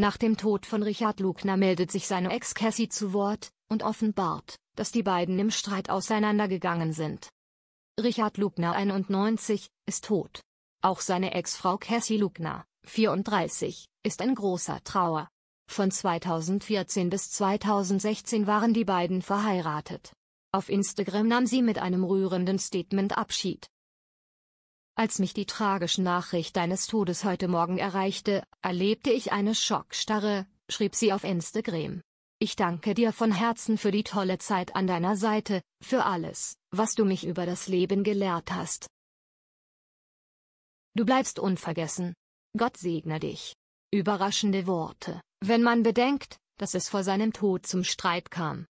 Nach dem Tod von Richard Lugner meldet sich seine Ex Cassie zu Wort und offenbart, dass die beiden im Streit auseinandergegangen sind. Richard Lugner 91 ist tot. Auch seine Ex-Frau Cassie Lugner 34 ist in großer Trauer. Von 2014 bis 2016 waren die beiden verheiratet. Auf Instagram nahm sie mit einem rührenden Statement Abschied. Als mich die tragische Nachricht deines Todes heute Morgen erreichte, erlebte ich eine Schockstarre, schrieb sie auf Instagram. Ich danke dir von Herzen für die tolle Zeit an deiner Seite, für alles, was du mich über das Leben gelehrt hast. Du bleibst unvergessen. Gott segne dich. Überraschende Worte, wenn man bedenkt, dass es vor seinem Tod zum Streit kam.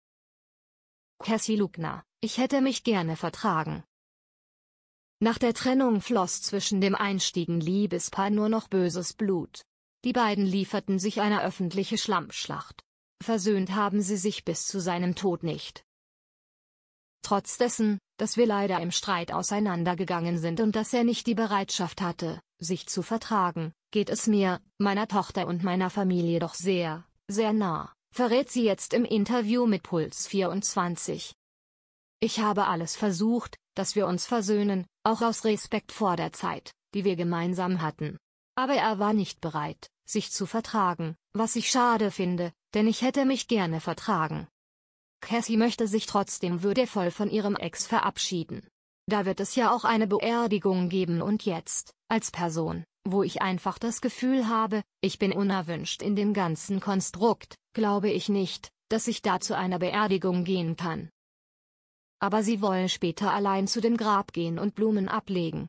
Cassie Lugner, ich hätte mich gerne vertragen. Nach der Trennung floss zwischen dem einstiegen Liebespaar nur noch böses Blut. Die beiden lieferten sich eine öffentliche Schlammschlacht. Versöhnt haben sie sich bis zu seinem Tod nicht. Trotz dessen, dass wir leider im Streit auseinandergegangen sind und dass er nicht die Bereitschaft hatte, sich zu vertragen, geht es mir, meiner Tochter und meiner Familie doch sehr, sehr nah, verrät sie jetzt im Interview mit Puls 24. Ich habe alles versucht, dass wir uns versöhnen, auch aus Respekt vor der Zeit, die wir gemeinsam hatten. Aber er war nicht bereit, sich zu vertragen, was ich schade finde, denn ich hätte mich gerne vertragen. Cassie möchte sich trotzdem würdevoll von ihrem Ex verabschieden. Da wird es ja auch eine Beerdigung geben und jetzt, als Person, wo ich einfach das Gefühl habe, ich bin unerwünscht in dem ganzen Konstrukt, glaube ich nicht, dass ich da zu einer Beerdigung gehen kann aber sie wollen später allein zu dem Grab gehen und Blumen ablegen.